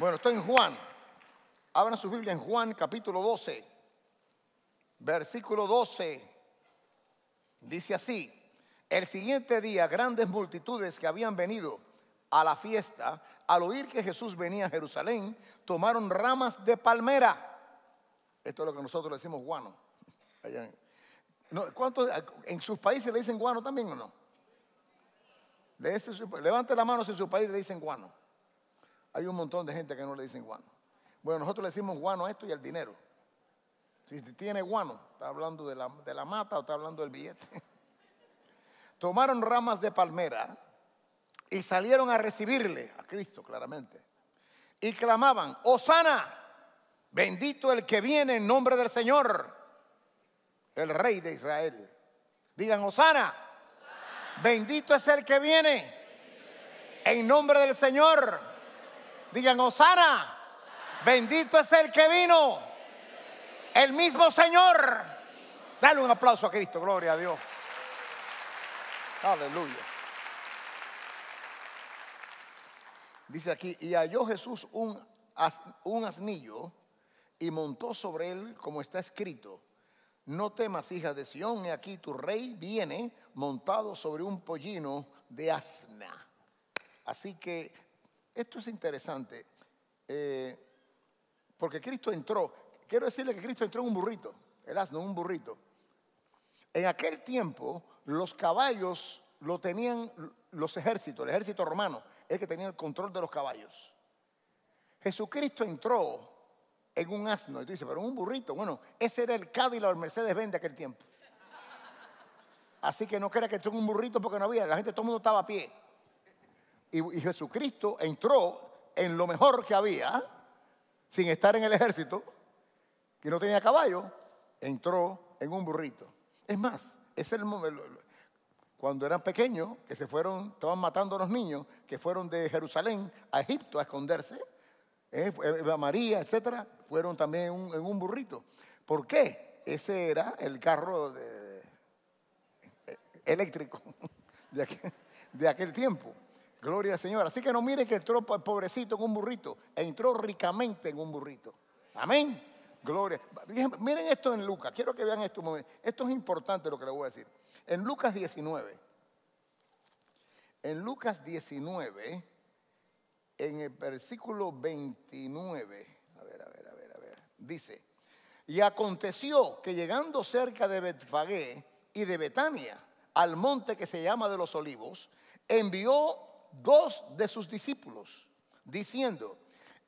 Bueno, estoy en Juan. Abran su Biblia en Juan capítulo 12, versículo 12. Dice así, el siguiente día grandes multitudes que habían venido a la fiesta, al oír que Jesús venía a Jerusalén, tomaron ramas de palmera. Esto es lo que nosotros le decimos guano. ¿En sus países le dicen guano también o no? Levante la mano si en su país le dicen guano. Hay un montón de gente que no le dicen guano. Bueno, nosotros le decimos guano a esto y al dinero. Si tiene guano, está hablando de la, mata o está hablando del billete. Tomaron ramas de palmera y salieron a recibirle, a Cristo claramente, y clamaban, Osana, bendito el que viene en nombre del Señor, el rey de Israel. Digan, Osana, bendito es el que viene en nombre del Señor. Digan, Osana, bendito es el que vino, el mismo Señor. Dale un aplauso a Cristo, gloria a Dios. Aleluya. Dice aquí, y halló Jesús un, un asnillo y montó sobre él como está escrito. No temas, hija de Sión, y aquí tu rey viene montado sobre un pollino de asna. Así que esto es interesante, eh, porque Cristo entró, quiero decirle que Cristo entró en un burrito, el asno, un burrito. En aquel tiempo los caballos lo tenían los ejércitos, el ejército romano, el que tenía el control de los caballos. Jesucristo entró en un asno, y tú dices, pero en un burrito, bueno, ese era el Cadillac o el Mercedes-Benz de aquel tiempo. Así que no crea que entró en un burrito porque no había, la gente, todo el mundo estaba a pie. Y, Jesucristo entró en lo mejor que había, sin estar en el ejército, que no tenía caballo, entró en un burrito. Es más, es el momento, cuando eran pequeños, que se fueron, estaban matando a los niños, que fueron de Jerusalén a Egipto a esconderse, eh, María, etcétera, fueron también en un, burrito. ¿Por qué? Ese era el carro eh, eléctrico de aquel tiempo. Gloria al Señor. Así que no miren que entró pobrecito en un burrito, entró ricamente en un burrito. Amén. Gloria. Miren esto en Lucas. Quiero que vean esto un momento. Esto es importante lo que les voy a decir. En Lucas 19. En Lucas 19, en el versículo 29. A ver, a ver, a ver, a ver. Dice. Y aconteció que llegando cerca de Betfagé y de Betania, al monte que se llama de los olivos, envió dos de sus discípulos, diciendo,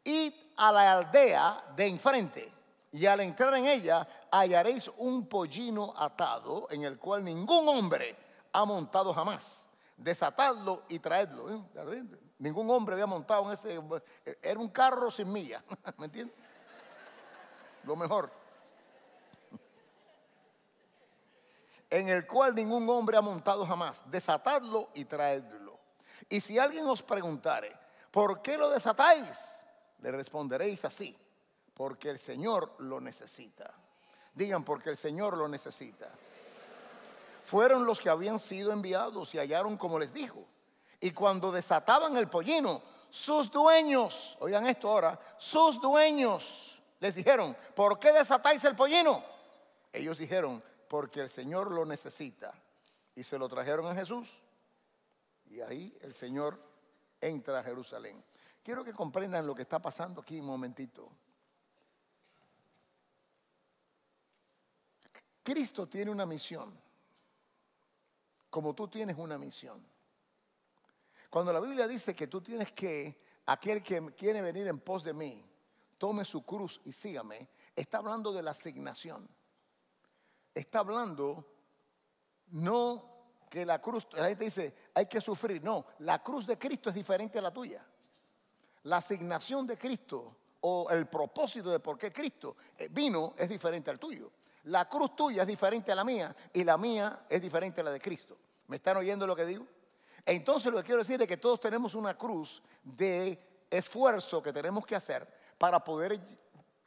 id a la aldea de enfrente y al entrar en ella hallaréis un pollino atado en el cual ningún hombre ha montado jamás. Desatadlo y traedlo. ¿eh? Ningún hombre había montado en ese... Era un carro sin milla, ¿me entiendes? Lo mejor. En el cual ningún hombre ha montado jamás. Desatadlo y traedlo. Y si alguien os preguntare, ¿por qué lo desatáis? Le responderéis así, porque el Señor lo necesita. Digan, porque el Señor lo necesita. Fueron los que habían sido enviados y hallaron como les dijo. Y cuando desataban el pollino, sus dueños, oigan esto ahora, sus dueños les dijeron, ¿por qué desatáis el pollino? Ellos dijeron, porque el Señor lo necesita. Y se lo trajeron a Jesús. Y ahí el Señor entra a Jerusalén. Quiero que comprendan lo que está pasando aquí un momentito. Cristo tiene una misión, como tú tienes una misión. Cuando la Biblia dice que tú tienes que, aquel que quiere venir en pos de mí, tome su cruz y sígame, está hablando de la asignación. Está hablando no que la cruz, la gente dice, hay que sufrir. No, la cruz de Cristo es diferente a la tuya. La asignación de Cristo o el propósito de por qué Cristo eh, vino es diferente al tuyo. La cruz tuya es diferente a la mía y la mía es diferente a la de Cristo. ¿Me están oyendo lo que digo? Entonces lo que quiero decir es que todos tenemos una cruz de esfuerzo que tenemos que hacer para poder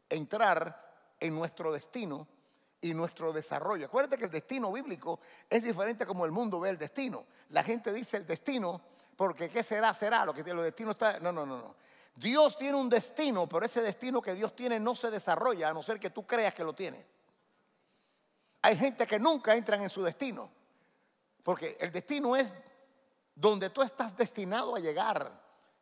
entrar en nuestro destino y nuestro desarrollo. Acuérdate que el destino bíblico es diferente como el mundo ve el destino. La gente dice el destino porque qué será, será, lo que lo destino está... No, no, no, no. Dios tiene un destino, pero ese destino que Dios tiene no se desarrolla a no ser que tú creas que lo tiene. Hay gente que nunca entran en su destino, porque el destino es donde tú estás destinado a llegar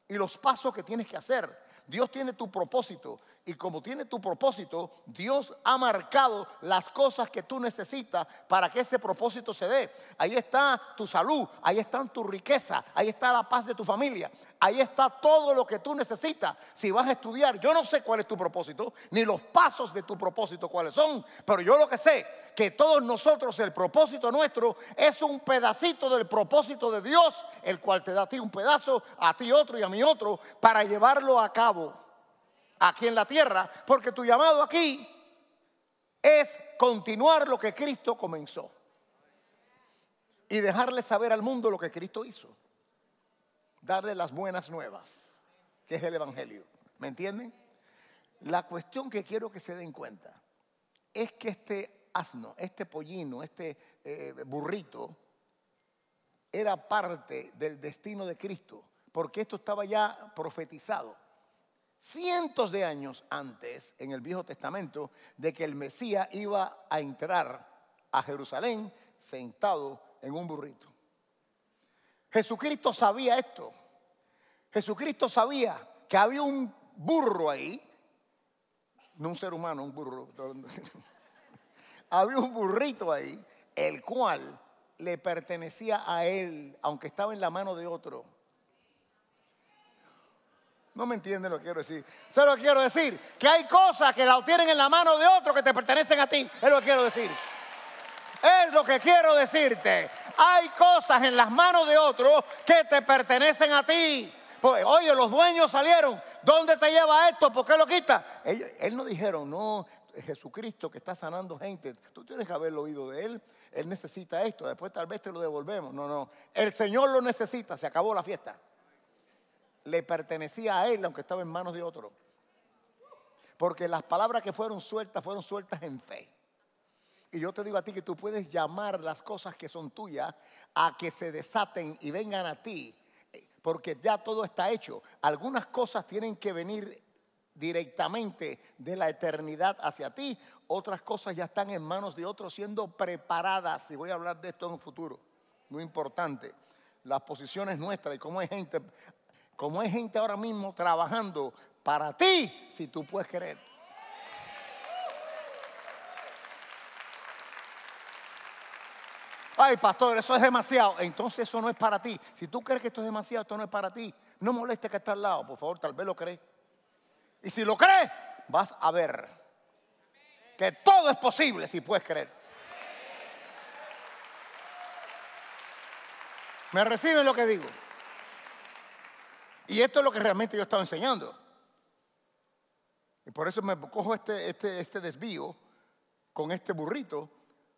y los pasos que tienes que hacer. Dios tiene tu propósito, y como tiene tu propósito, Dios ha marcado las cosas que tú necesitas para que ese propósito se dé. Ahí está tu salud, ahí está tu riqueza, ahí está la paz de tu familia, ahí está todo lo que tú necesitas. Si vas a estudiar, yo no sé cuál es tu propósito, ni los pasos de tu propósito cuáles son, pero yo lo que sé, que todos nosotros el propósito nuestro es un pedacito del propósito de Dios, el cual te da a ti un pedazo, a ti otro y a mí otro, para llevarlo a cabo aquí en la tierra, porque tu llamado aquí es continuar lo que Cristo comenzó y dejarle saber al mundo lo que Cristo hizo, darle las buenas nuevas, que es el Evangelio. ¿Me entienden? La cuestión que quiero que se den cuenta es que este asno, este pollino, este eh, burrito, era parte del destino de Cristo, porque esto estaba ya profetizado cientos de años antes, en el Viejo Testamento, de que el Mesías iba a entrar a Jerusalén sentado en un burrito. Jesucristo sabía esto. Jesucristo sabía que había un burro ahí, no un ser humano, un burro. había un burrito ahí, el cual le pertenecía a él, aunque estaba en la mano de otro. No me entiendes lo que quiero decir. Solo quiero decir que hay cosas que la tienen en la mano de otro que te pertenecen a ti. Es lo que quiero decir. Es lo que quiero decirte. Hay cosas en las manos de otros que te pertenecen a ti. Pues, oye, los dueños salieron. ¿Dónde te lleva esto? ¿Por qué lo quita? Ellos, él no dijeron, no, Jesucristo que está sanando gente. Tú tienes que haberlo oído de él. Él necesita esto. Después tal vez te lo devolvemos. No, no. El Señor lo necesita. Se acabó la fiesta le pertenecía a él, aunque estaba en manos de otro. Porque las palabras que fueron sueltas fueron sueltas en fe. Y yo te digo a ti que tú puedes llamar las cosas que son tuyas a que se desaten y vengan a ti, eh, porque ya todo está hecho. Algunas cosas tienen que venir directamente de la eternidad hacia ti, otras cosas ya están en manos de otros siendo preparadas, y voy a hablar de esto en un futuro, muy importante. Las posiciones nuestras y cómo hay gente como hay gente ahora mismo trabajando para ti, si tú puedes creer. Ay, pastor, eso es demasiado. Entonces eso no es para ti. Si tú crees que esto es demasiado, esto no es para ti. No moleste que está al lado, por favor, tal vez lo crees. Y si lo crees, vas a ver que todo es posible si puedes creer. ¿Me reciben lo que digo? Y esto es lo que realmente yo estaba enseñando. Y por eso me cojo este, este, este, desvío con este burrito,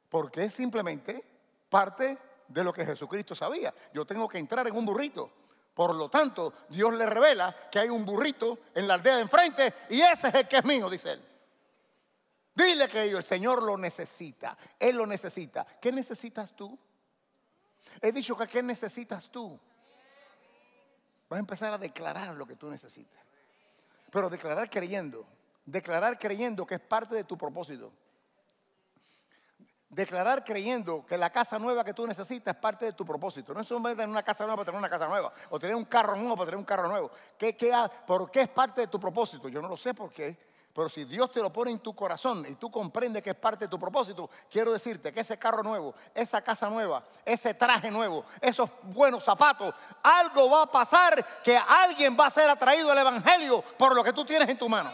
porque es simplemente parte de lo que Jesucristo sabía. Yo tengo que entrar en un burrito. Por lo tanto, Dios le revela que hay un burrito en la aldea de enfrente y ese es el que es mío, dice él. Dile que el Señor lo necesita, Él lo necesita. ¿Qué necesitas tú? He dicho que ¿qué necesitas tú? Vas a empezar a declarar lo que tú necesitas. Pero declarar creyendo. Declarar creyendo que es parte de tu propósito. Declarar creyendo que la casa nueva que tú necesitas es parte de tu propósito. No es solo en una casa nueva para tener una casa nueva. O tener un carro nuevo para tener un carro nuevo. por qué es parte de tu propósito? Yo no lo sé por qué pero si Dios te lo pone en tu corazón y tú comprendes que es parte de tu propósito, quiero decirte que ese carro nuevo, esa casa nueva, ese traje nuevo, esos buenos zapatos, algo va a pasar que alguien va a ser atraído al Evangelio por lo que tú tienes en tu mano.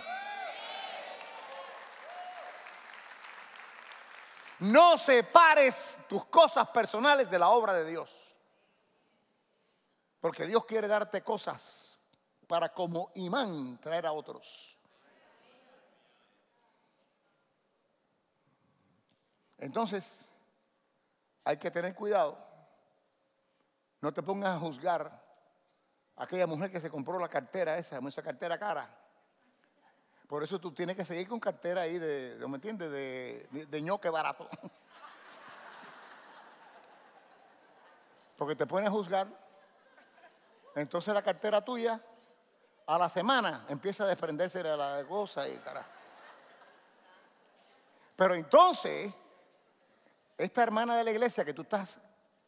No separes tus cosas personales de la obra de Dios. Porque Dios quiere darte cosas para como imán traer a otros. Entonces, hay que tener cuidado. No te pongas a juzgar a aquella mujer que se compró la cartera esa, esa cartera cara. Por eso tú tienes que seguir con cartera ahí de, ¿me entiendes? De, de, ñoque barato. Porque te pones a juzgar. Entonces la cartera tuya a la semana empieza a desprenderse de la cosa y cara. Pero entonces esta hermana de la iglesia que tú estás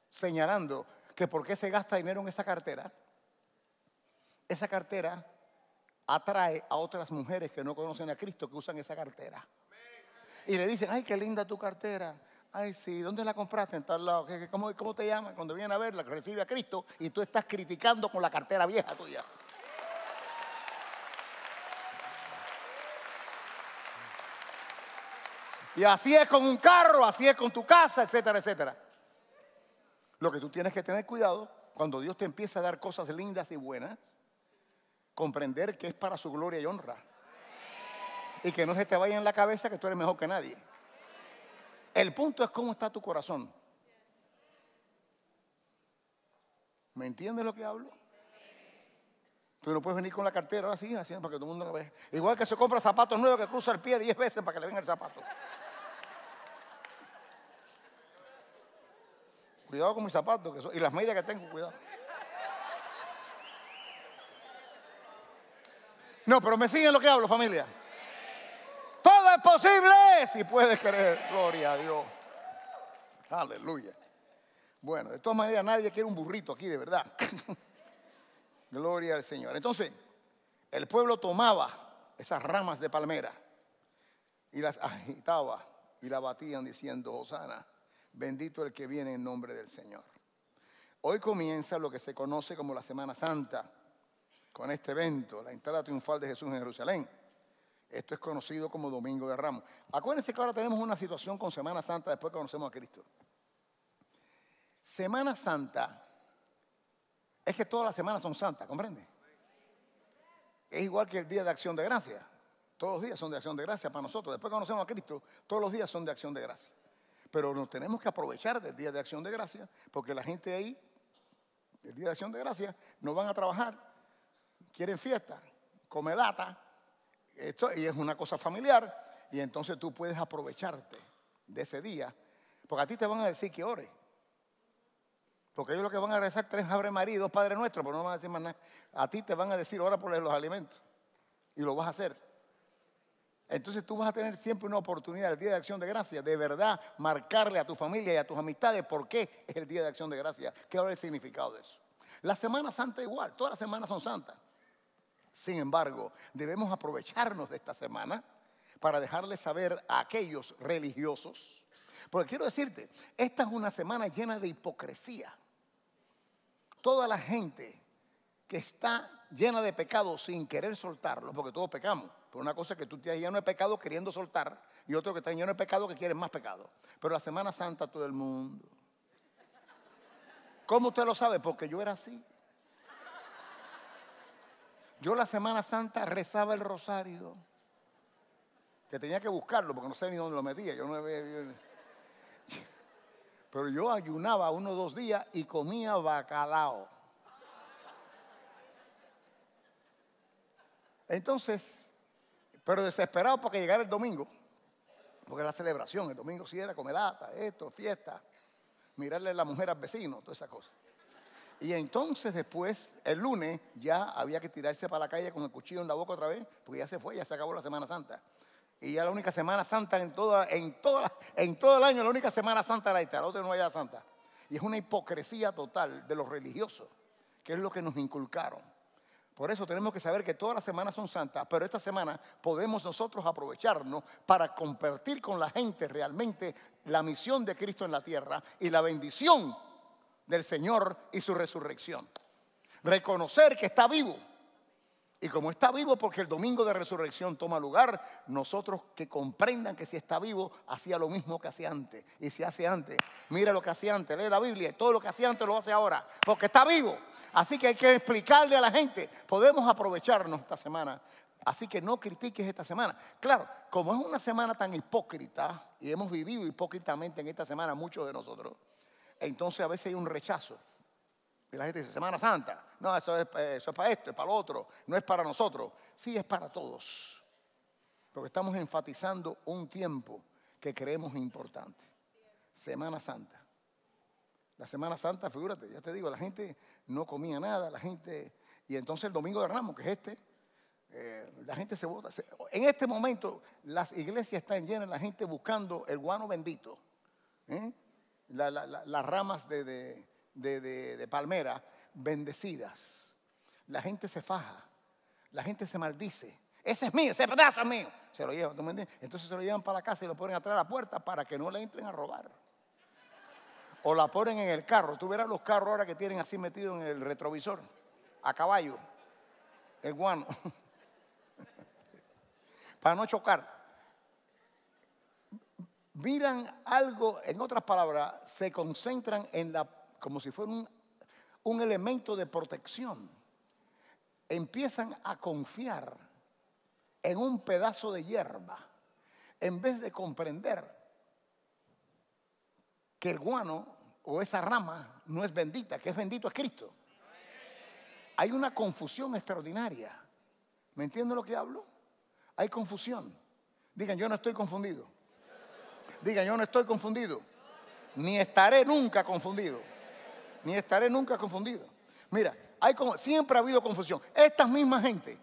señalando, que por qué se gasta dinero en esa cartera, esa cartera atrae a otras mujeres que no conocen a Cristo que usan esa cartera. Y le dicen, ay, qué linda tu cartera. Ay, sí, ¿dónde la compraste? En tal lado. ¿Cómo, te llama? Cuando vienen a verla, recibe a Cristo y tú estás criticando con la cartera vieja tuya. Y así es con un carro, así es con tu casa, etcétera, etcétera. Lo que tú tienes que tener cuidado cuando Dios te empieza a dar cosas lindas y buenas, comprender que es para su gloria y honra. Y que no se te vaya en la cabeza que tú eres mejor que nadie. El punto es cómo está tu corazón. ¿Me entiendes lo que hablo? Tú no puedes venir con la cartera así, sí, haciendo para que todo el mundo lo vea. Igual que se compra zapatos nuevos que cruza el pie diez veces para que le venga el zapato. Cuidado con mis zapatos y las medias que tengo, cuidado. No, pero me siguen lo que hablo, familia. Todo es posible si puedes creer. Gloria a Dios. Aleluya. Bueno, de todas maneras, nadie quiere un burrito aquí, de verdad. Gloria al Señor. Entonces, el pueblo tomaba esas ramas de palmera y las agitaba y la batían diciendo, Osana. Bendito el que viene en nombre del Señor. Hoy comienza lo que se conoce como la Semana Santa, con este evento, la entrada triunfal de Jesús en Jerusalén. Esto es conocido como Domingo de Ramos. Acuérdense que ahora tenemos una situación con Semana Santa después que conocemos a Cristo. Semana Santa es que todas las semanas son santas, ¿comprende? Es igual que el Día de Acción de Gracia. Todos los días son de acción de gracia para nosotros. Después que conocemos a Cristo, todos los días son de acción de gracia pero nos tenemos que aprovechar del Día de Acción de Gracia, porque la gente ahí, el Día de Acción de Gracia, no van a trabajar, quieren fiesta, lata esto, y es una cosa familiar, y entonces tú puedes aprovecharte de ese día, porque a ti te van a decir que ores. Porque ellos lo que van a rezar tres Abre maridos padre nuestro Padres Nuestros, pero no van a decir más nada. A ti te van a decir ora por los alimentos. Y lo vas a hacer. Entonces tú vas a tener siempre una oportunidad el Día de Acción de Gracia, de verdad, marcarle a tu familia y a tus amistades por qué es el Día de Acción de Gracia, qué es el significado de eso. La Semana Santa igual, todas las semanas son santas. Sin embargo, debemos aprovecharnos de esta semana para dejarle saber a aquellos religiosos, porque quiero decirte, esta es una semana llena de hipocresía. Toda la gente que está llena de pecado sin querer soltarlo, porque todos pecamos, pero una cosa es que tú estás no de pecado queriendo soltar y otro que está lleno de pecado que quiere más pecado. Pero la Semana Santa todo el mundo. ¿Cómo usted lo sabe? Porque yo era así. Yo la Semana Santa rezaba el rosario. Que tenía que buscarlo porque no sé ni dónde lo metía. Pero yo ayunaba uno o dos días y comía bacalao. Entonces, pero desesperado porque llegara el domingo. Porque la celebración, el domingo sí era comedata, esto, fiesta, mirarle a la mujer al vecino, todas esas cosas. Y entonces después, el lunes, ya había que tirarse para la calle con el cuchillo en la boca otra vez, porque ya se fue, ya se acabó la Semana Santa. Y ya la única Semana Santa en, toda, en, toda, en todo el año, la única Semana Santa era esta, la otra no era Santa. Y es una hipocresía total de los religiosos, que es lo que nos inculcaron. Por eso tenemos que saber que todas las semanas son santas, pero esta semana podemos nosotros aprovecharnos para compartir con la gente realmente la misión de Cristo en la tierra y la bendición del Señor y su resurrección. Reconocer que está vivo. Y como está vivo porque el domingo de resurrección toma lugar, nosotros que comprendan que si está vivo, hacía lo mismo que hacía antes. Y si hace antes, mira lo que hacía antes, lee la Biblia, todo lo que hacía antes lo hace ahora, porque está vivo. Así que hay que explicarle a la gente, podemos aprovecharnos esta semana. Así que no critiques esta semana. Claro, como es una semana tan hipócrita, y hemos vivido hipócritamente en esta semana muchos de nosotros, entonces a veces hay un rechazo. Y la gente dice, Semana Santa, no, eso es, eh, para esto, es para lo otro, no es para nosotros. Sí, es para todos. Porque estamos enfatizando un tiempo que creemos importante. Semana Santa. La Semana Santa, figúrate, ya te digo, la gente no comía nada, la gente... Y entonces el Domingo de Ramos, que es este, eh, la gente se vota. en este momento las iglesias están llenas, la gente buscando el guano bendito, ¿eh? las ramas de, palmera bendecidas. La gente se faja, la gente se maldice. Ese es mío, ese pedazo es mío. Se lo llevan, Entonces se lo llevan para la casa y lo ponen atrás de la puerta para que no le entren a robar o la ponen en el carro. Tú verás los carros ahora que tienen así metido en el retrovisor, a caballo, el guano, para no chocar. Miran algo, en otras palabras, se concentran en la, como si fuera un, un elemento de protección. Empiezan a confiar en un pedazo de hierba en vez de comprender que el guano o esa rama no es bendita, que es bendito es Cristo. Hay una confusión extraordinaria. ¿Me entienden lo que hablo? Hay confusión. Digan, yo no estoy confundido. Digan, yo no estoy confundido. Ni estaré nunca confundido. Ni estaré nunca confundido. Mira, hay, siempre ha habido confusión. Estas mismas gente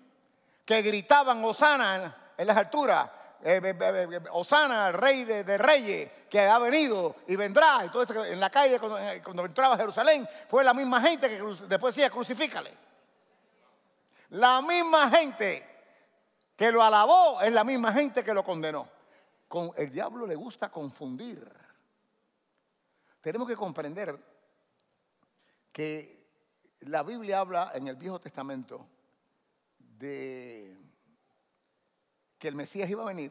que gritaban Osana en las alturas, eh, eh, eh, Osana, el rey de, reyes, que ha venido y vendrá. Y en la calle, cuando, entraba a Jerusalén, fue la misma gente que después decía, crucifícale. La misma gente que lo alabó es la misma gente que lo condenó. Con, el diablo le gusta confundir. Tenemos que comprender que la Biblia habla en el Viejo Testamento de que el Mesías iba a venir,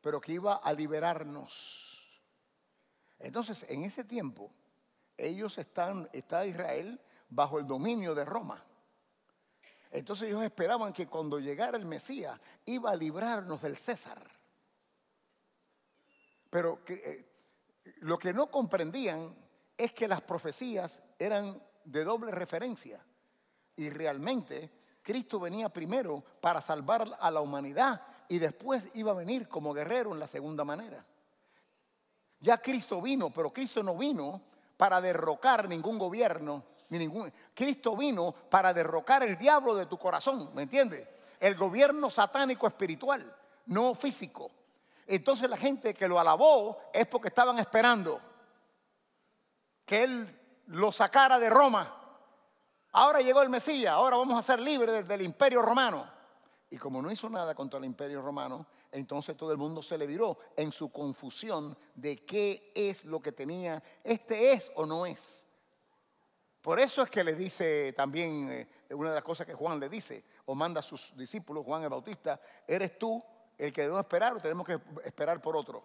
pero que iba a liberarnos. Entonces, en ese tiempo, ellos están, está Israel bajo el dominio de Roma. Entonces ellos esperaban que cuando llegara el Mesías iba a librarnos del César. Pero que, eh, lo que no comprendían es que las profecías eran de doble referencia. Y realmente Cristo venía primero para salvar a la humanidad y después iba a venir como guerrero en la segunda manera. Ya Cristo vino, pero Cristo no vino para derrocar ningún gobierno, ni ningún... Cristo vino para derrocar el diablo de tu corazón, ¿me entiendes? El gobierno satánico espiritual, no físico. Entonces la gente que lo alabó es porque estaban esperando que él lo sacara de Roma Ahora llegó el Mesías, ahora vamos a ser libres del, imperio romano. Y como no hizo nada contra el imperio romano, entonces todo el mundo se le viró en su confusión de qué es lo que tenía, este es o no es. Por eso es que le dice también eh, una de las cosas que Juan le dice, o manda a sus discípulos, Juan el Bautista, eres tú el que debemos esperar o tenemos que esperar por otro.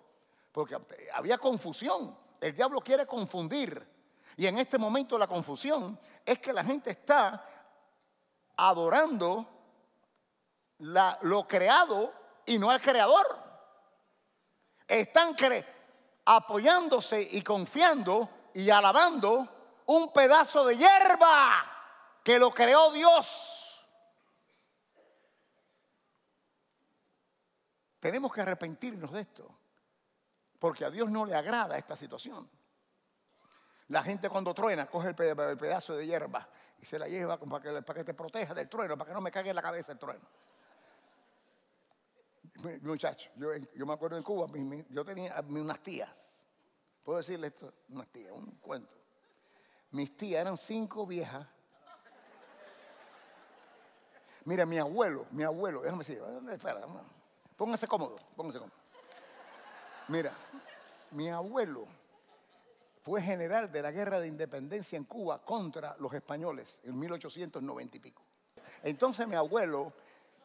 Porque había confusión, el diablo quiere confundir. Y en este momento la confusión es que la gente está adorando lo creado y no al creador. Están apoyándose y confiando y alabando un pedazo de hierba que lo creó Dios. Tenemos que arrepentirnos de esto, porque a Dios no le agrada esta situación. La gente cuando truena coge el pedazo de hierba y se la lleva para que, te proteja del trueno, para que no me cague en la cabeza el trueno. Muchachos, yo, me acuerdo en Cuba, yo tenía unas tías, puedo decirle esto, unas tías, un cuento. Mis tías eran cinco viejas. Mira, mi abuelo, mi abuelo, déjame decir, espera, póngase cómodo, póngase cómodo. Mira, mi abuelo fue general de la guerra de independencia en Cuba contra los españoles en 1890 y pico. Entonces mi abuelo,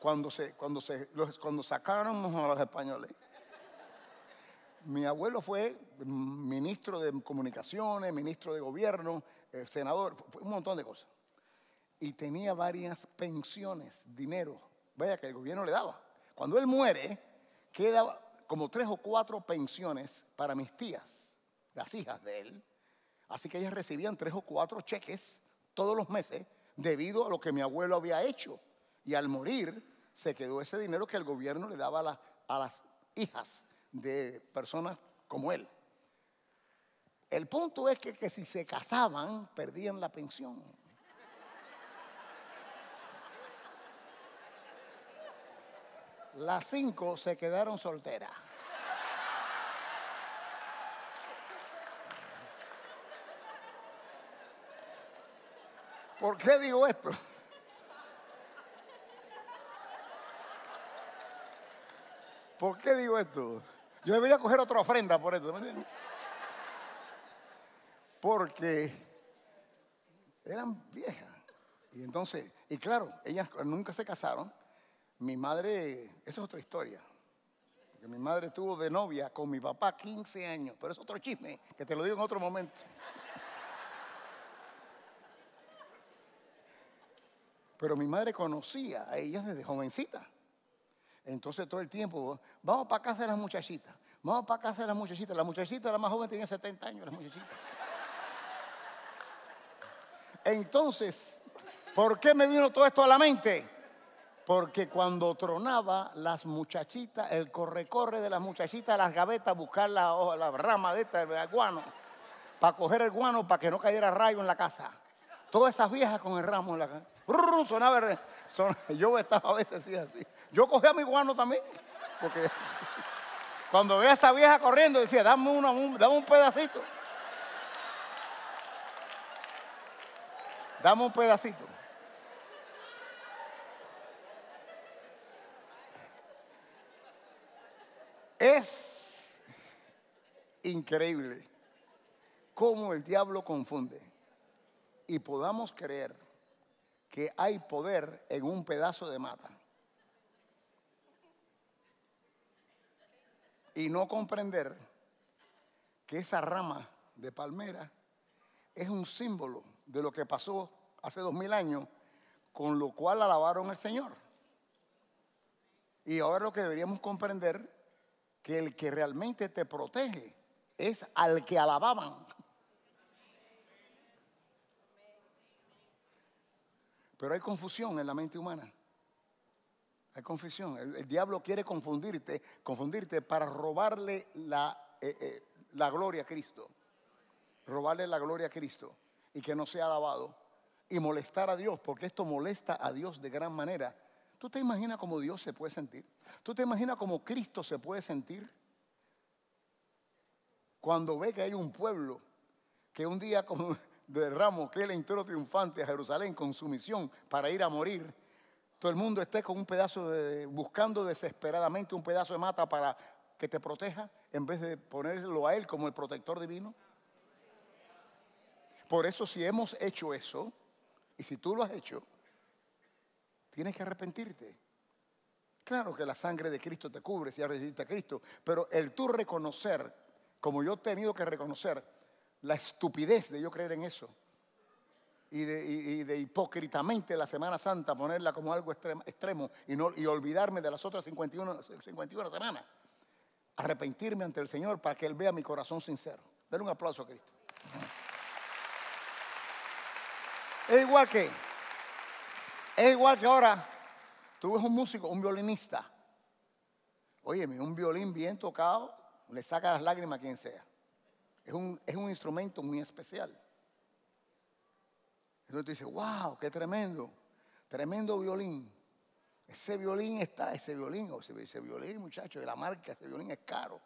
cuando, se, cuando, se, cuando sacaron a los españoles, mi abuelo fue ministro de comunicaciones, ministro de gobierno, eh, senador, fue un montón de cosas. Y tenía varias pensiones, dinero, vaya que el gobierno le daba. Cuando él muere, queda como tres o cuatro pensiones para mis tías las hijas de él. Así que ellas recibían tres o cuatro cheques todos los meses debido a lo que mi abuelo había hecho. Y al morir se quedó ese dinero que el gobierno le daba a, las hijas de personas como él. El punto es que si se casaban, perdían la pensión. Las cinco se quedaron solteras. ¿Por qué digo esto? ¿Por qué digo esto? Yo debería coger otra ofrenda por esto, ¿me entiendes? Porque eran viejas. Y entonces, y claro, ellas nunca se casaron. Mi madre, esa es otra historia. Porque mi madre estuvo de novia con mi papá 15 años, pero es otro chisme, que te lo digo en otro momento. Pero mi madre conocía a ellas desde jovencita. Entonces todo el tiempo, vamos para casa de las muchachitas, vamos para casa de las muchachitas. La muchachita, la más joven, tenía 70 años, la muchachita. Entonces, ¿por qué me vino todo esto a la mente? Porque cuando tronaba las muchachitas, el corre-corre de las muchachitas a las gavetas a buscar la, la rama de esta, el guano, para coger el guano para que no cayera rayo en la casa. Todas esas viejas con el ramo en la casa sonaba, eh, yo estaba a veces así, Yo cogía a mi guano también, porque cuando veía a esa vieja corriendo decía, dame, una, dame un pedacito. Dame un pedacito. Es increíble cómo el diablo confunde y podamos creer que hay poder en un pedazo de mata. Y no comprender que esa rama de palmera es un símbolo de lo que pasó hace dos mil años, con lo cual alabaron al Señor. Y ahora lo que deberíamos comprender, que el que realmente te protege es al que alababan. Pero hay confusión en la mente humana. Hay confusión. El, diablo quiere confundirte, confundirte para robarle la, eh, eh, la gloria a Cristo. Robarle la gloria a Cristo y que no sea alabado. Y molestar a Dios, porque esto molesta a Dios de gran manera. ¿Tú te imaginas cómo Dios se puede sentir? ¿Tú te imaginas cómo Cristo se puede sentir? Cuando ve que hay un pueblo que un día, como de ramo que él entró triunfante a Jerusalén con su misión para ir a morir, todo el mundo esté con un pedazo de, buscando desesperadamente un pedazo de mata para que te proteja, en vez de ponerlo a él como el protector divino. Por eso si hemos hecho eso, y si tú lo has hecho, tienes que arrepentirte. Claro que la sangre de Cristo te cubre si has recibido a Cristo, pero el tú reconocer, como yo he tenido que reconocer, la estupidez de yo creer en eso. Y de, hipócritamente la Semana Santa ponerla como algo extremo y, olvidarme de las otras 51, semanas. Arrepentirme ante el Señor para que Él vea mi corazón sincero. Denle un aplauso a Cristo. Es igual que, es igual que ahora, tú ves un músico, un violinista. Óyeme, un violín bien tocado le saca las lágrimas a quien sea. Es un, instrumento muy especial. Entonces dice, wow, qué tremendo, tremendo violín. Ese violín está, ese violín, o ese, violín, muchachos, la marca, ese violín es caro.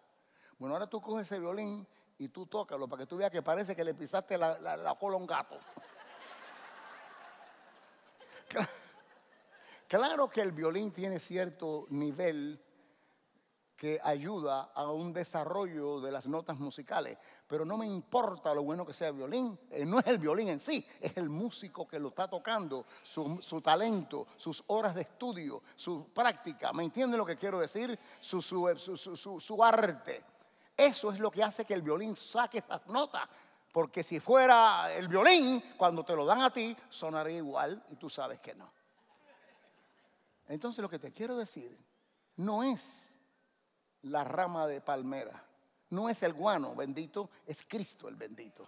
Bueno, ahora tú coges ese violín y tú tócalo para que tú veas que parece que le pisaste la, la cola a un gato. claro que el violín tiene cierto nivel que ayuda a un desarrollo de las notas musicales. Pero no me importa lo bueno que sea el violín, eh, no es el violín en sí, es el músico que lo está tocando, su, talento, sus horas de estudio, su práctica, ¿me entienden lo que quiero decir? Eh, su, su, arte. Eso es lo que hace que el violín saque esas notas. Porque si fuera el violín, cuando te lo dan a ti, sonaría igual y tú sabes que no. Entonces lo que te quiero decir no es la rama de palmera. No es el guano bendito, es Cristo el bendito.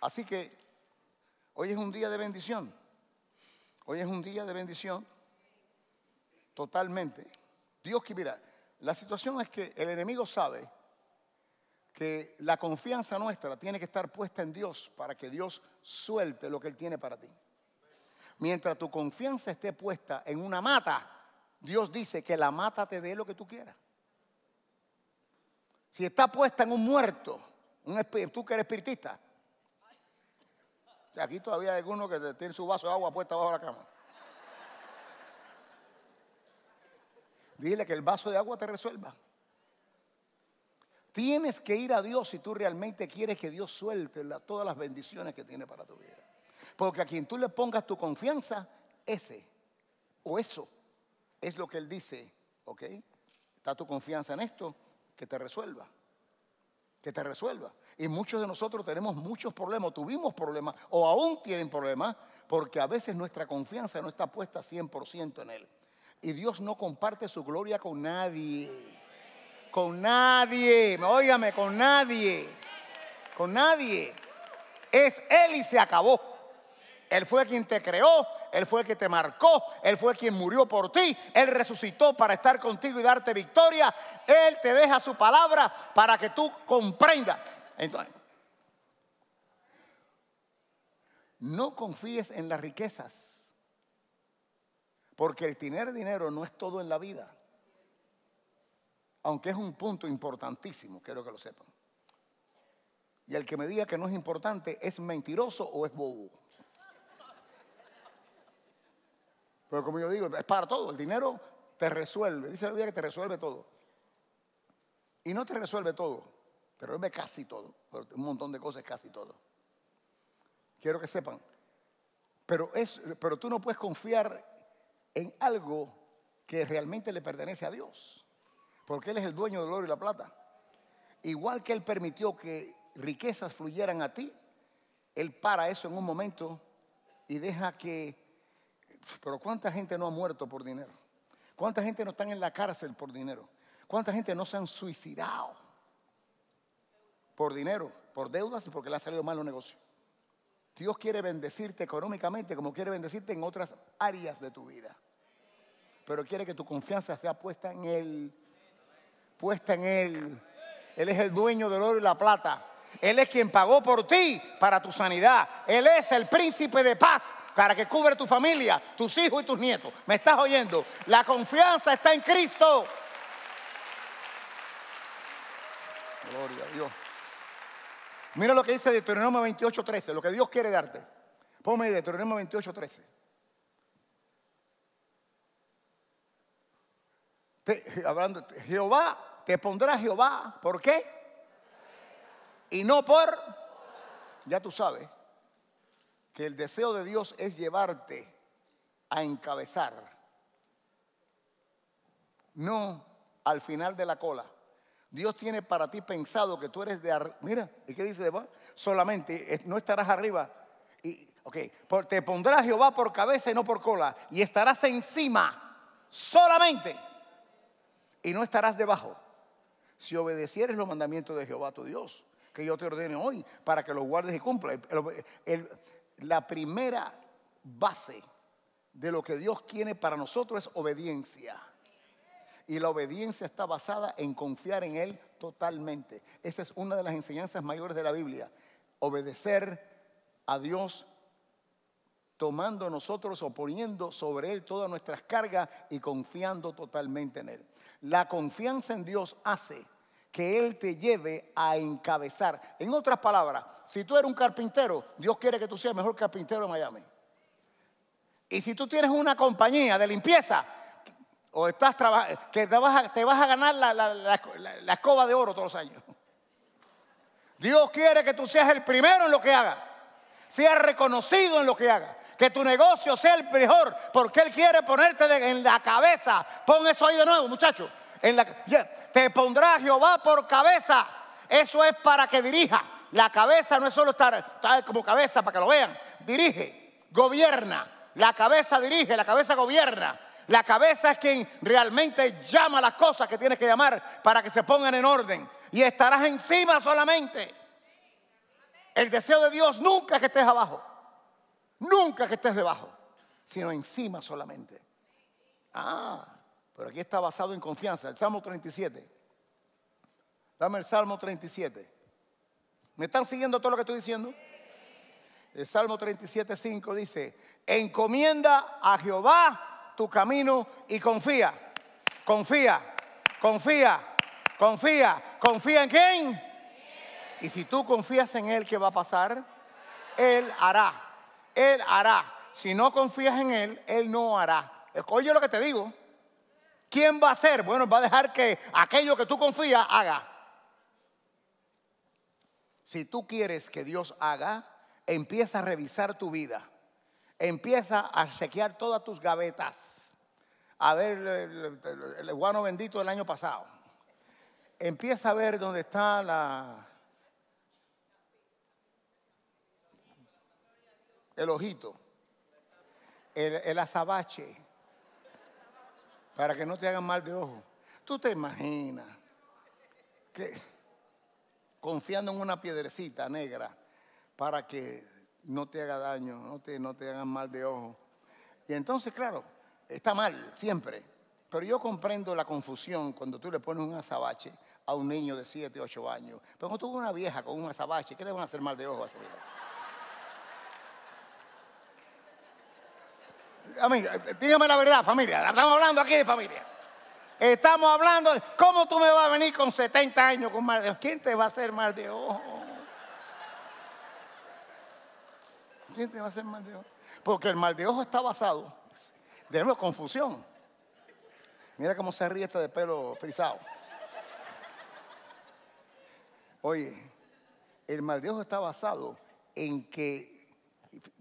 Así que hoy es un día de bendición. Hoy es un día de bendición. Totalmente. Dios que mira, la situación es que el enemigo sabe que la confianza nuestra tiene que estar puesta en Dios para que Dios suelte lo que Él tiene para ti. Mientras tu confianza esté puesta en una mata, Dios dice que la mata te dé lo que tú quieras. Si está puesta en un muerto, un tú que eres espiritista, aquí todavía hay alguno que tiene su vaso de agua puesta bajo la cama. Dile que el vaso de agua te resuelva. Tienes que ir a Dios si tú realmente quieres que Dios suelte todas las bendiciones que tiene para tu vida. Porque a quien tú le pongas tu confianza, ese o eso es lo que Él dice, ¿ok? Está tu confianza en esto, que te resuelva, que te resuelva. Y muchos de nosotros tenemos muchos problemas, tuvimos problemas o aún tienen problemas porque a veces nuestra confianza no está puesta 100% en Él. Y Dios no comparte su gloria con nadie con nadie. Óigame, con nadie. Con nadie. Es Él y se acabó. Él fue quien te creó, Él fue el que te marcó, Él fue quien murió por ti, Él resucitó para estar contigo y darte victoria. Él te deja su palabra para que tú comprendas. Entonces, no confíes en las riquezas, porque el tener dinero no es todo en la vida aunque es un punto importantísimo, quiero que lo sepan. Y el que me diga que no es importante es mentiroso o es bobo. Pero como yo digo, es para todo, el dinero te resuelve, dice la Biblia que te resuelve todo. Y no te resuelve todo, pero resuelve casi todo, un montón de cosas, casi todo. Quiero que sepan. Pero, es, pero tú no puedes confiar en algo que realmente le pertenece a Dios porque Él es el dueño del oro y la plata. Igual que Él permitió que riquezas fluyeran a ti, Él para eso en un momento y deja que... Pero ¿cuánta gente no ha muerto por dinero? ¿Cuánta gente no está en la cárcel por dinero? ¿Cuánta gente no se han suicidado por dinero, por deudas y porque le ha salido mal los negocios? Dios quiere bendecirte económicamente como quiere bendecirte en otras áreas de tu vida. Pero quiere que tu confianza sea puesta en Él puesta en Él. Él es el dueño del oro y la plata. Él es quien pagó por ti para tu sanidad. Él es el príncipe de paz para que cubre tu familia, tus hijos y tus nietos. ¿Me estás oyendo? La confianza está en Cristo. Gloria a Dios. Mira lo que dice Deuteronomio 28:13, lo que Dios quiere darte. Ponme Deuteronomio 28:13. Hablando, Jehová te pondrá Jehová, ¿por qué? Y no por... Ya tú sabes que el deseo de Dios es llevarte a encabezar, no al final de la cola. Dios tiene para ti pensado que tú eres de arriba. Mira, ¿y qué dice jehová? Solamente eh, no estarás arriba. Y, ok, te pondrá Jehová por cabeza y no por cola. Y estarás encima solamente. Y no estarás debajo si obedecieres los mandamientos de Jehová tu Dios, que yo te ordene hoy, para que los guardes y cumpla. la primera base de lo que Dios quiere para nosotros es obediencia. Y la obediencia está basada en confiar en Él totalmente. Esa es una de las enseñanzas mayores de la Biblia. Obedecer a Dios tomando nosotros o poniendo sobre Él todas nuestras cargas y confiando totalmente en Él. La confianza en Dios hace que Él te lleve a encabezar. En otras palabras, si tú eres un carpintero, Dios quiere que tú seas el mejor carpintero de Miami. Y si tú tienes una compañía de limpieza, o estás que te vas a, ganar la escoba de oro todos los años. Dios quiere que tú seas el primero en lo que hagas, seas reconocido en lo que hagas que tu negocio sea el mejor, porque Él quiere ponerte en la cabeza. Pon eso ahí de nuevo, muchachos. Te pondrá Jehová por cabeza. Eso es para que dirija. La cabeza no es solo estar, estar como cabeza para que lo vean. Dirige, gobierna. La cabeza dirige, la cabeza gobierna. La cabeza es quien realmente llama las cosas que tienes que llamar para que se pongan en orden. Y estarás encima solamente. El deseo de Dios nunca es que estés abajo. Nunca que estés debajo, sino encima solamente. Ah, pero aquí está basado en confianza. El Salmo 37. Dame el Salmo 37. ¿Me están siguiendo todo lo que estoy diciendo? El Salmo 37, dice, encomienda a Jehová tu camino y confía, confía, confía, confía, confía en quién. Y si tú confías en Él, ¿qué va a pasar? Él hará. Él hará. Si no confías en Él, Él no hará. Oye lo que te digo. ¿Quién va a hacer? Bueno, va a dejar que aquello que tú confías haga. Si tú quieres que Dios haga, empieza a revisar tu vida. Empieza a chequear todas tus gavetas. A ver el, el guano bendito del año pasado. Empieza a ver dónde está la, el ojito, el, azabache, para que no te hagan mal de ojo. Tú te imaginas que confiando en una piedrecita negra para que no te haga daño, no te, no te hagan mal de ojo. Y entonces, claro, está mal siempre. Pero yo comprendo la confusión cuando tú le pones un azabache a un niño de 7, 8 años. Pero cuando tú una vieja con un azabache, ¿qué le van a hacer mal de ojo a su Amiga, dígame la verdad, familia. Estamos hablando aquí de familia. Estamos hablando de cómo tú me vas a venir con 70 años con mal de ojo. ¿Quién te va a hacer mal de ojo? ¿Quién te va a hacer mal de ojo? Porque el mal de ojo está basado, de nuevo, confusión. Mira cómo se ríe este de pelo frisado. Oye, el mal de ojo está basado en que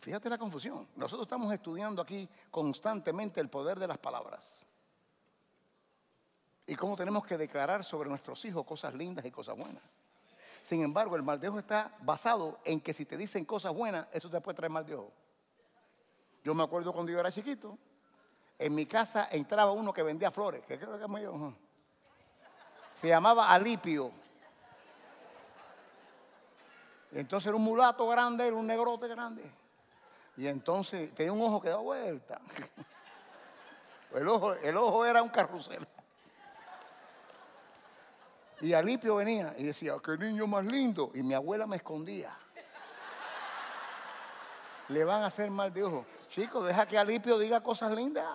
fíjate la confusión. Nosotros estamos estudiando aquí constantemente el poder de las palabras. Y cómo tenemos que declarar sobre nuestros hijos cosas lindas y cosas buenas. Sin embargo, el mal de está basado en que si te dicen cosas buenas, eso te puede traer mal Yo me acuerdo cuando yo era chiquito, en mi casa entraba uno que vendía flores, que creo Se llamaba Alipio. Entonces era un mulato grande, era un negrote grande. Y entonces tenía un ojo que daba vuelta. El ojo, el ojo era un carrusel. Y Alipio venía y decía, qué niño más lindo. Y mi abuela me escondía. Le van a hacer mal de ojo. Chicos, deja que Alipio diga cosas lindas.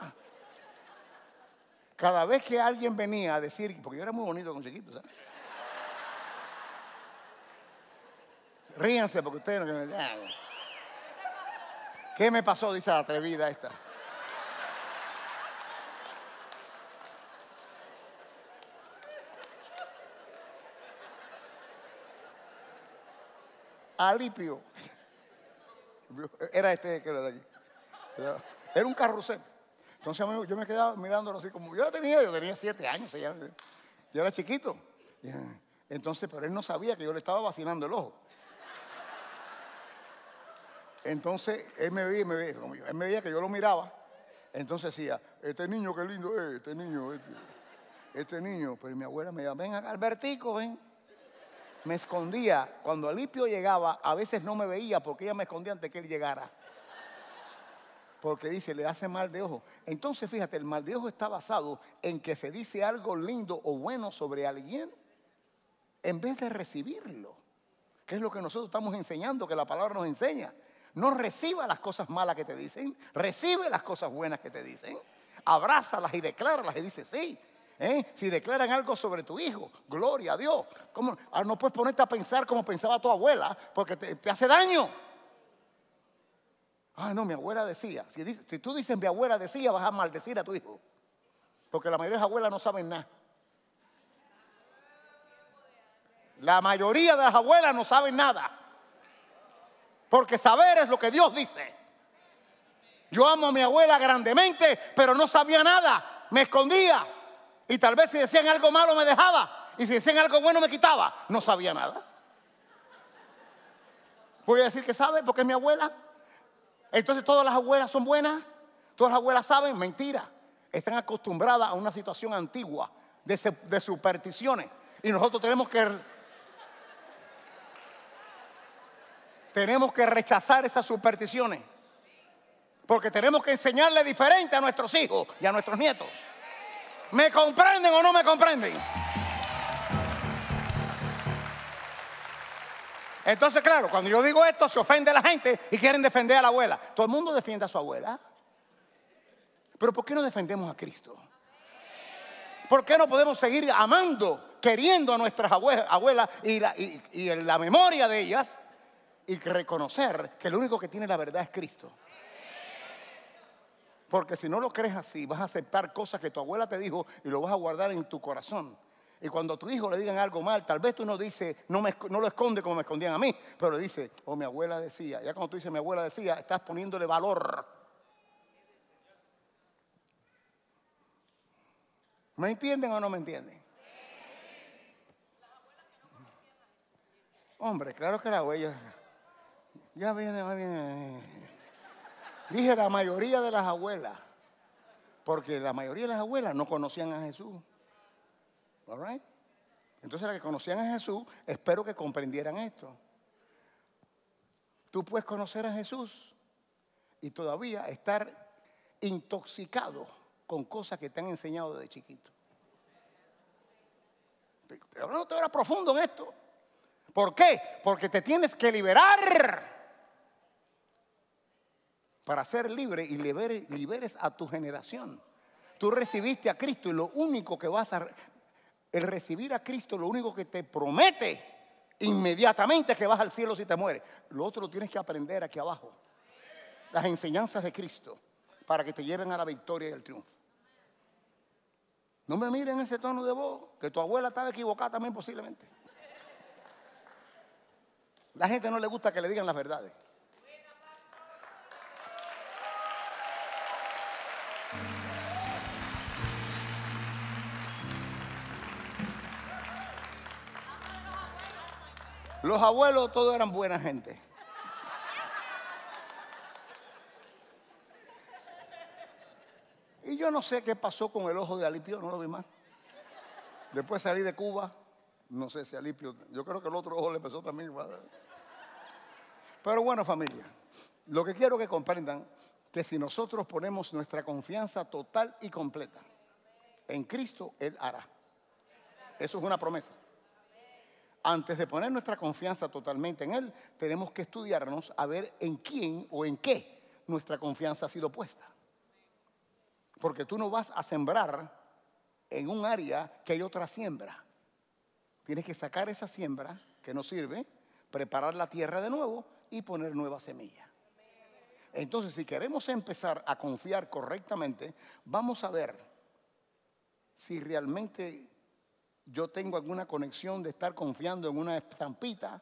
Cada vez que alguien venía a decir, porque yo era muy bonito con chiquitos, ¿sabes? Ríanse porque ustedes no... ¿Qué me pasó? Dice la atrevida esta. Alipio. Era este que era de aquí. Era un carrusel. Entonces yo me quedaba mirándolo así como. Yo la tenía, yo tenía siete años, años. Yo era chiquito. Eh, entonces, pero él no sabía que yo le estaba vacinando el ojo. Entonces él me veía, me veía él me veía que yo lo miraba. Entonces decía, este niño qué lindo es, este niño, este, este, niño. Pero mi abuela me decía, ven acá, Albertico, ven. Me escondía. Cuando Alipio llegaba, a veces no me veía porque ella me escondía antes que él llegara. Porque dice, le hace mal de ojo. Entonces, fíjate, el mal de ojo está basado en que se dice algo lindo o bueno sobre alguien en vez de recibirlo. Que es lo que nosotros estamos enseñando, que la palabra nos enseña. No reciba las cosas malas que te dicen, recibe las cosas buenas que te dicen. Abrázalas y decláralas y dice sí. ¿eh? Si declaran algo sobre tu hijo, gloria a Dios. Ah, no puedes ponerte a pensar como pensaba tu abuela, porque te, hace daño. Ah, no, mi abuela decía. Si, si, tú dices mi abuela decía, vas a maldecir a tu hijo. Porque la mayoría de las abuelas no saben nada. La mayoría de las abuelas no saben nada. Porque saber es lo que Dios dice. Yo amo a mi abuela grandemente, pero no sabía nada. Me escondía. Y tal vez si decían algo malo me dejaba. Y si decían algo bueno me quitaba. No sabía nada. Voy a decir que sabe porque es mi abuela. Entonces todas las abuelas son buenas. Todas las abuelas saben. Mentira. Están acostumbradas a una situación antigua de, de supersticiones. Y nosotros tenemos que Tenemos que rechazar esas supersticiones. Porque tenemos que enseñarle diferente a nuestros hijos y a nuestros nietos. ¿Me comprenden o no me comprenden? Entonces, claro, cuando yo digo esto, se ofende la gente y quieren defender a la abuela. Todo el mundo defiende a su abuela. Pero ¿por qué no defendemos a Cristo? ¿Por qué no podemos seguir amando, queriendo a nuestras abuelas y y la memoria de ellas? y reconocer que el único que tiene la verdad es Cristo. Porque si no lo crees así, vas a aceptar cosas que tu abuela te dijo y lo vas a guardar en tu corazón. Y cuando a tu hijo le digan algo mal, tal vez tú no no, no lo esconde como me escondían a mí, pero le dices, oh, mi abuela decía. Ya cuando tú dices, mi abuela decía, estás poniéndole valor. ¿Me entienden o no me entienden? Hombre, claro que la abuela... Ya viene, ya Dije la mayoría de las abuelas, porque la mayoría de las abuelas no conocían a Jesús. All Entonces, las que conocían a Jesús, espero que comprendieran esto. Tú puedes conocer a Jesús y todavía estar intoxicado con cosas que te han enseñado desde chiquito. Pero no te verás profundo en esto. ¿Por qué? Porque te tienes que liberar para ser libre y liberes, a tu generación. Tú recibiste a Cristo y lo único que vas a... El recibir a Cristo lo único que te promete inmediatamente es que vas al cielo si te mueres. Lo otro lo tienes que aprender aquí abajo. Las enseñanzas de Cristo para que te lleven a la victoria y al triunfo. No me miren ese tono de voz, que tu abuela estaba equivocada también posiblemente. La gente no le gusta que le digan las verdades. Los abuelos todos eran buena gente. Y yo no sé qué pasó con el ojo de Alipio, no lo vi más. Después salí de Cuba, no sé si Alipio, yo creo que el otro ojo le empezó también. Pero bueno, familia, lo que quiero que comprendan es que si nosotros ponemos nuestra confianza total y completa en Cristo, Él hará. Eso es una promesa antes de poner nuestra confianza totalmente en Él, tenemos que estudiarnos a ver en quién o en qué nuestra confianza ha sido puesta. Porque tú no vas a sembrar en un área que hay otra siembra. Tienes que sacar esa siembra que no sirve, preparar la tierra de nuevo y poner nueva semilla. Entonces, si queremos empezar a confiar correctamente, vamos a ver si realmente yo tengo alguna conexión de estar confiando en una estampita,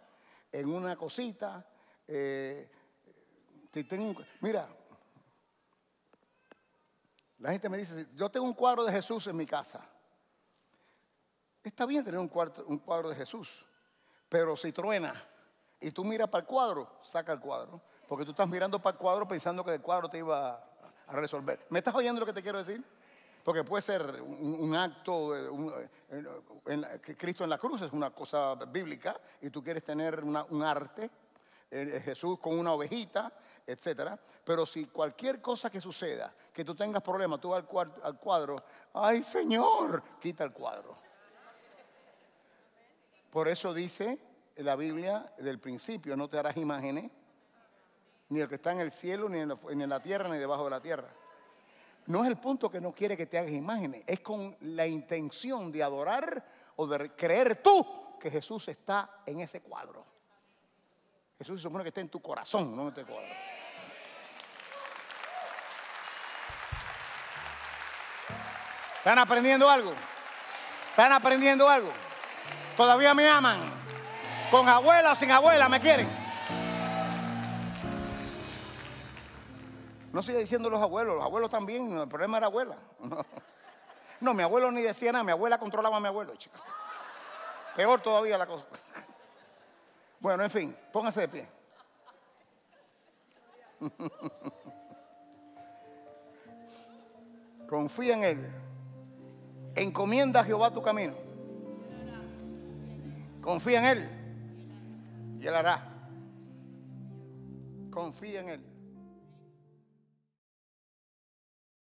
en una cosita. Eh, mira, la gente me dice, yo tengo un cuadro de Jesús en mi casa. Está bien tener un, cuadro, un cuadro de Jesús, pero si truena y tú miras para el cuadro, saca el cuadro, porque tú estás mirando para el cuadro pensando que el cuadro te iba a resolver. ¿Me estás oyendo lo que te quiero decir? Porque puede ser un, acto, eh, eh, que Cristo en la cruz es una cosa bíblica y tú quieres tener un arte, eh, Jesús con una ovejita, etc. Pero si cualquier cosa que suceda, que tú tengas problemas, tú vas al, al cuadro, ay Señor, quita el cuadro. Por eso dice la Biblia del principio, no te harás imágenes, ni el que está en el cielo, ni en la tierra, ni debajo de la tierra. No es el punto que no quiere que te hagas imágenes, es con la intención de adorar o de creer tú que Jesús está en ese cuadro. Jesús se supone que está en tu corazón, no en este cuadro. ¿Están aprendiendo algo? ¿Están aprendiendo algo? ¿Todavía me aman? ¿Con abuela o sin abuela me quieren? No sigue diciendo los abuelos, los abuelos también, el problema era abuela. No, mi abuelo ni decía nada, mi abuela controlaba a mi abuelo, chicos Peor todavía la cosa. Bueno, en fin, póngase de pie. Confía en Él. Encomienda a Jehová tu camino. Confía en Él. Y Él hará. Confía en Él.